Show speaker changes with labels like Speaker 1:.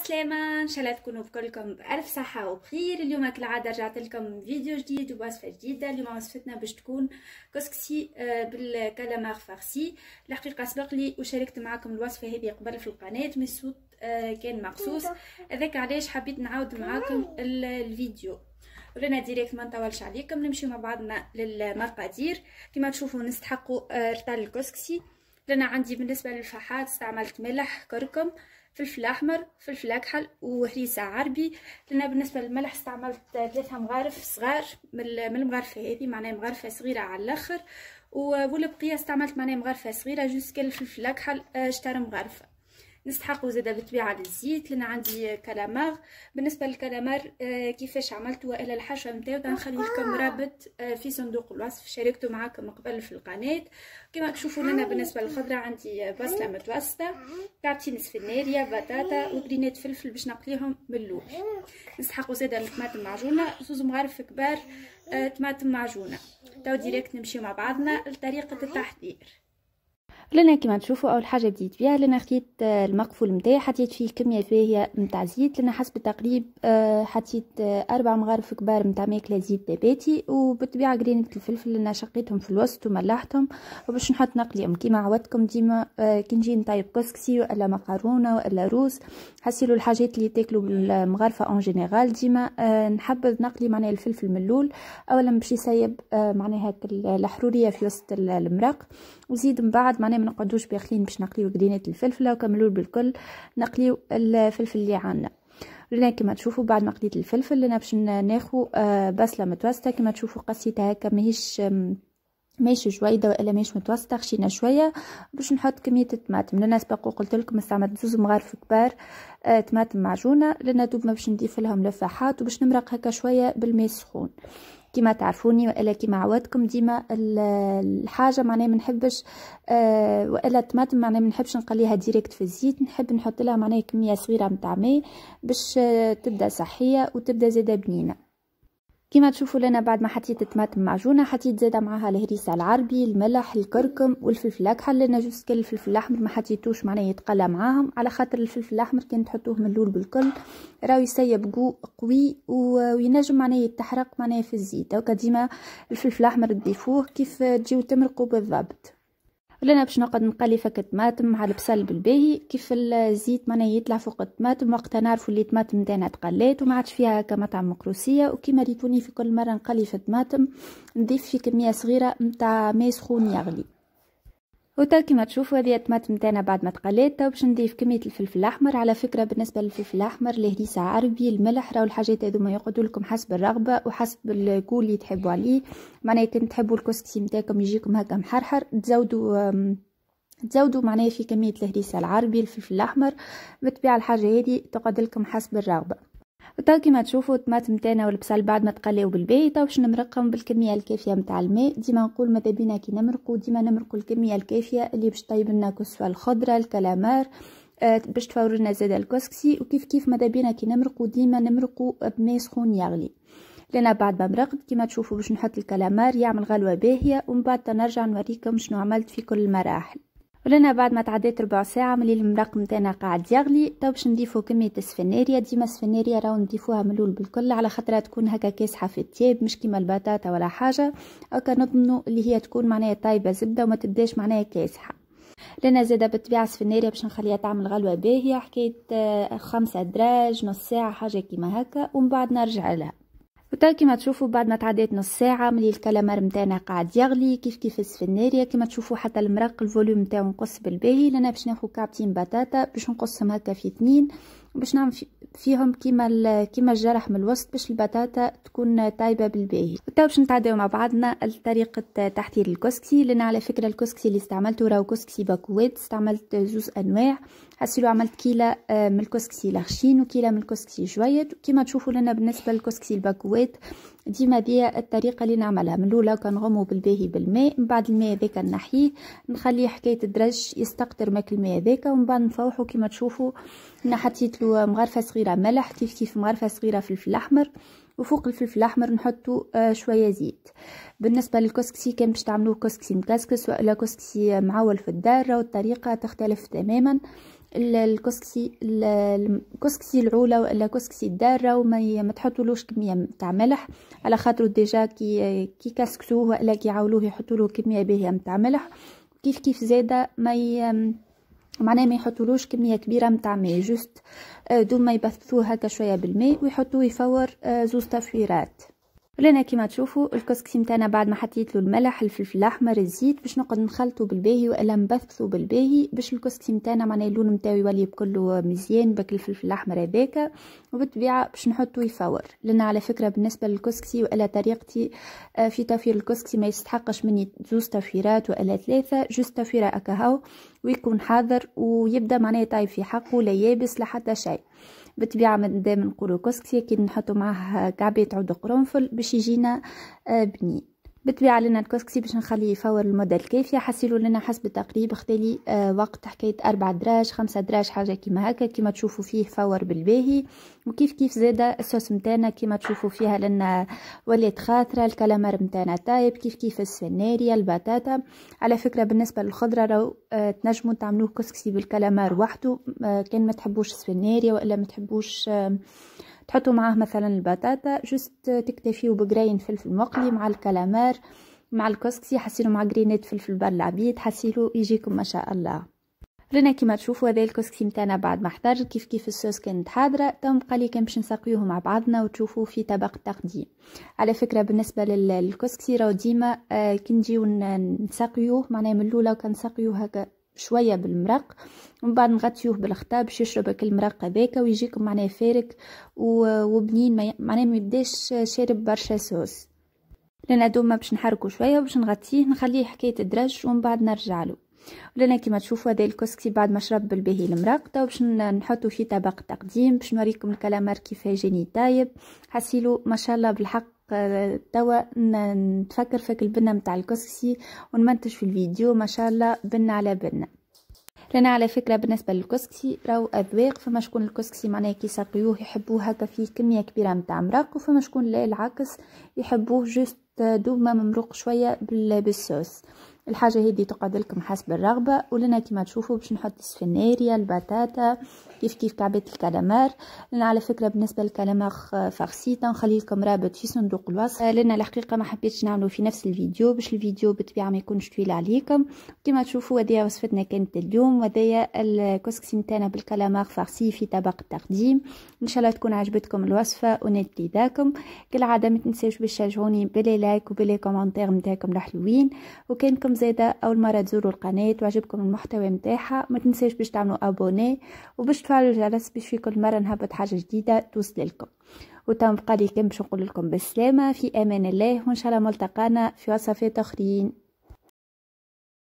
Speaker 1: السلامة ان شاء الله تكونوا بكلكم بألف صحة وبخير اليوم كالعادة رجعت لكم فيديو جديد ووصفة جديدة اليوم وصفتنا باش تكون كسكسي آه، بالكالامار فارسي الحقيقة سبق لي وشاركت معكم الوصفة هذه قبل في القناة من الصوت آه، كان مقصوص هذاك علاش حبيت نعاود معاكم الفيديو رنا ديريكت ما نطولش عليكم نمشيو مع بعضنا للمقادير كما تشوفوا نستحقوا آه، رطال الكسكسي لنا عندي بالنسبة للفحات استعملت ملح كركم فلفل احمر فلفل اكحل وهريسه عربي لان بالنسبه للملح استعملت ثلاثه مغارف صغار من المغارفه هذه معناها مغارفه صغيره على الاخر والبقيه استعملت معناها مغارفه صغيره جوسكال فلفل اكحل آه، اشترى مغارفه نستحقوا زاده بالطبيعه الزيت لان عندي كلامار بالنسبه للكلامار آه، كيفاش عملت والا الحشوه نتاعو غنخلي لكم رابط آه، في صندوق الوصف شاركته معاكم قبل في القناه كما تشوفوا لنا بالنسبه للخضره عندي بصله متوسطه نصف النارية بطاطا وبرينات فلفل باش نقليهم من اللوح نستحقوا زاده الطماطم معجونه زوز مغارف كبار آه، طماطم معجونه تو ديريكت نمشي مع بعضنا لطريقه التحضير لنا كما تشوفوا اول حاجه بديت بها لنا خديت آه، المقفول نتاعي حطيت فيه كميه باهيه نتاع زيت لنا حسب التقريب آه، حطيت آه، اربع مغارف كبار نتاع ماكله زيت نباتي وبالطبيعه قرينه الفلفل لنا شقيتهم في الوسط وملحتهم وباش نحط نقليهم كيما عودتكم ديما كي نجي نطيب كسكسي ولا مقرونه ولا روز حسيلو الحاجات اللي تاكلوا بالمغارفه اون جينيرال ديما نحب نقلي معناها الفلفل من الاول اولا باش يسيب معناها الحروريه في وسط المرق وزيد من بعد معناها ما نقعدوش باخين باش نقليو قدينات الفلفله وكملوا بالكل نقليو الفلفل اللي عندنا لنا كما تشوفوا بعد ما قليت الفلفل انا باش ناخو آه، بصله متوسطه كما تشوفوا قصيتها هكا ماهيش ماشي جويده والا ماشي متوسطه خشينا شويه باش نحط كميه الطماطم لنا سبق وقلت لكم استعملت زوز مغارف كبار آه، طماطم معجونه لنا دوب ما باش نضيف لهم لفاحات وباش نمرق هكا شويه بالماء السخون كما تعرفوني والا كما عودكم ديما الحاجه معناها ما نحبش آه، والا الطماطم معناها ما نحبش نقليها ديريكت في الزيت نحب نحط لها معناها كميه صغيره متاع ماء باش آه، تبدا صحيه وتبدا زاده بنينه كما تشوفوا لنا بعد ما حطيت الطماطم معجونه حطيت زاده معاها الهريسه العربي الملح الكركم والفلفل الاكحل لنا جوست كل الفلفل الاحمر ما حطيتوش معناه يتقلى معاهم على خاطر الفلفل الاحمر كان تحطوه من الاول بالكل راهو يسيب جو قوي وينجم معناه يتحرق معناه في الزيت دوكا ديما الفلفل الاحمر تضيفوه كيف تجيو تمرقوا بالضبط لنا باش نقعد نقلي فك الطماطم مع البصل بالباهي كيف الزيت معناها يطلع فوق الطماطم وقتها نعرفوا اللي الطماطم تاعنا تقلات وما عادش فيها هكا مطعم مقروسيه وكيما ريتوني في كل مره نقلي في الطماطم نضيف في كميه صغيره نتاع ماء سخون يغلي وتو كيما تشوفوا هذه الطماطم نتاعنا بعد ما تقلات تو طيب باش نضيف كميه الفلفل الاحمر على فكره بالنسبه للفلفل الاحمر الهريسه عربي الملح راهو الحاجات ما يقعدوا لكم حسب الرغبه وحسب الكول اللي تحبوا عليه معناها كان تحبوا الكسكسي نتاعكم يجيكم هكا محرحر تزودوا تزودوا معناها في كميه الهريسه العربي الفلفل الاحمر بتبيع الحاجه هذه تقعد لكم حسب الرغبه تو كيما تشوفوا الطماطم تاعنا والبصل بعد ما تقليو بالباهي تو باش نمرقهم بالكميه الكافيه نتاع الماء ديما نقول ماذا بينا كي نمرقوا ديما نمرقوا الكميه الكافيه اللي باش طيب لنا كسوه الخضره الكلامار آه باش تفور لنا زاد الكسكسي وكيف كيف ماذا بينا كي نمرقوا ديما نمرقوا بماء سخون يغلي لنا بعد ما مرقت كيما تشوفوا باش نحط الكلامار يعمل غلوه باهيه ومن بعد نرجع نوريكم شنو عملت في كل المراحل ولنا بعد ما تعديت ربع ساعة ملي المرق متاعنا قاعد يغلي تو طيب باش نضيفو كمية السفناريا ديما السفناريا راهو نضيفوها من اللول بالكل على خاطرها تكون هكا كاسحة في التياب مش كيما البطاطا ولا حاجة هكا نضمنو اللي هي تكون معناها طايبة زبدة وما تبداش معناها كاسحة لنا زادة بالطبيعة سفناريا باش نخليها تعمل غلوة باهية حكيت آه، خمسة دراج نص ساعة حاجة كيما هكا ومن بعد نرجع لها وتو كيما تشوفوا بعد ما تعدات نص ساعه ملي الكلامر نتاعنا قاعد يغلي كيف كيف السفناريه كيما تشوفوا حتى المرق الفوليوم نتاعو نقص بالباهي لان باش ناخذ كعبتين بطاطا باش نقصهم هكا في اثنين باش نعمل فيهم كيما كيما الجرح من الوسط باش البطاطا تكون طايبه بالباهي تو باش نتعداو مع بعضنا لطريقه تحضير الكسكسي لان على فكره الكسكسي اللي استعملته راهو كسكسي باكوات استعملت زوز انواع لو عملت كيلة آه، من الكسكسي لخشين وكيلة من الكسكسي جويد كيما تشوفوا لنا بالنسبة للكسكسي الباكوات ديما دي الطريقة اللي نعملها من الأولى كنغمو بالباهي بالماء من بعد الماء هذاك نحيه نخليه حكاية الدرج يستقطر ماك الماء هذاك ومن بعد نفوحو كما تشوفوا أنا له مغرفة صغيرة ملح كيف كيف مغرفة صغيرة فلفل أحمر وفوق الفلفل الاحمر نحطو آه شويه زيت بالنسبه للكسكسي كان باش تعملوه كسكسي مكسكس ولا كسكسي معول في الدار والطريقه تختلف تماما الكسكسي الكسكسي العولة ولا كسكسي الدار وما ما تحطولوش كمية تاع ملح على خاطر ديجا كي كي كسكسوه ولا كي عاولوه يحطولو كمية باهية تاع ملح كيف كيف زاده ما معناها ما يحطولوش كميه كبيره متاع ماء جوست آه، دوما يبثوه هكا شويه بالماء ويحطوه يفور آه، زوز تفويرات ولهنا كيما تشوفوا الكسكسي متاعنا بعد ما حطيت له الملح الفلفل الاحمر الزيت باش نقعد نخلطه بالباهي والا نبثثو بالباهي باش الكسكسي متاعنا معناه اللون متاعو يولي بكله مزيان بك الفلفل الاحمر هذاك وبالطبيعه باش نحطو يفور لان على فكره بالنسبه للكسكسي والا طريقتي آه، في توفير الكسكسي ما يستحقش مني زوز تفيرات والا ثلاثه جوج تفيره اكهو ويكون حاضر ويبدا معناه طايب في حقه لا يابس لا حتى شيء بالطبيعه مادام نقولو كسكسي اكيد نحطو معاه كعبات عود قرنفل باش يجينا آه، بنين بالطبيعه لنا الكسكسي باش نخليه يفور المده الكافيه حصلوا لنا حسب التقريب اختالي آه وقت حكايه أربع دراج خمسة دراج حاجه كيما هكا كيما تشوفوا فيه فور بالباهي وكيف كيف زاده الصوص نتاعنا كيما تشوفوا فيها لنا ولات خاطره الكلامار نتاعنا طايب كيف كيف السناريا البطاطا على فكره بالنسبه للخضره راو آه تنجموا تعملوه كسكسي بالكلامار وحده آه كان ما تحبوش السناريا والا ما تحبوش آه تحطوا معاه مثلا البطاطا جست تكتفيوا بجرين فلفل مقلي مع الكلامار مع الكسكسي حسيلو مع جرينات فلفل بر العبيد حسيلو يجيكم ما شاء الله رنا كيما تشوفوا هذا الكسكسي نتاعنا بعد ما احتاج كيف كيف الصوص كانت حاضره تو قالي لي كان باش نسقيوه مع بعضنا وتشوفوا في طبق التقديم على فكره بالنسبه للكسكسي راهو ديما آه، كي نجيو نسقيوه معناها من الاولى كنسقيوه هكا شويه بالمرق ومن بعد نغطيوه بالخطا باش يشربك المرق هذاك ويجيك معناه فارك وبنين معناه ما يبداش شارب برشا صوص لنا دوما باش نحركو شويه باش نغطيه نخليه حكايه درج ومن بعد نرجع له ولنا كيما تشوفوا هذا الكسكسي بعد ما شرب بالباهي المرق تو باش نحطو في طبق تقديم باش نوريكم الكلامار كيفاه جاني طايب حسيلو ما شاء الله بالحق توا نتفكر فيك البنة متاع الكسكسي ونمنتج في الفيديو ما شاء الله بنة على بنة لنا على فكرة بالنسبة للكسكسي راو أذواق فما شكون الكسكسي معناه كي ساقيوه يحبوه هكا فيه كمية كبيرة متاع مرق وفما شكون لا العكس يحبوه جوست دوما ممرق شوية بالصوص الحاجه هذه تقعد لكم حسب الرغبه ولنا كما تشوفوا باش نحط السفناريا البطاطا كيف كيف كعبات الكالمار لنا على فكره بالنسبه للكالمار فارسيتا نخلي لكم رابط في صندوق الوصف آه، لنا الحقيقه ما حبيتش نعملو في نفس الفيديو باش الفيديو بالطبيعه ما يكونش طويل عليكم كما تشوفوا هذه وصفتنا كانت اليوم وهذايا الكسكسي نتاعنا بالكالمار فارسي في طبق التقديم ان شاء الله تكون عجبتكم الوصفه ونال لذاكم كالعاده ما تنساوش باش تشجعوني بلي لايك وبلي كومنتير نتاعكم الحلوين وكانكم زيدا اول مره تزوروا القناه وعجبكم المحتوى نتاعها ما تنساوش باش تعملوا ابوني وباش تفعلوا الجرس باش في كل مره نهبط حاجه جديده توصل لكم وتم بقى لي كان باش نقول لكم بالسلامه في امان الله وان شاء الله ملتقانا في وصفات اخرين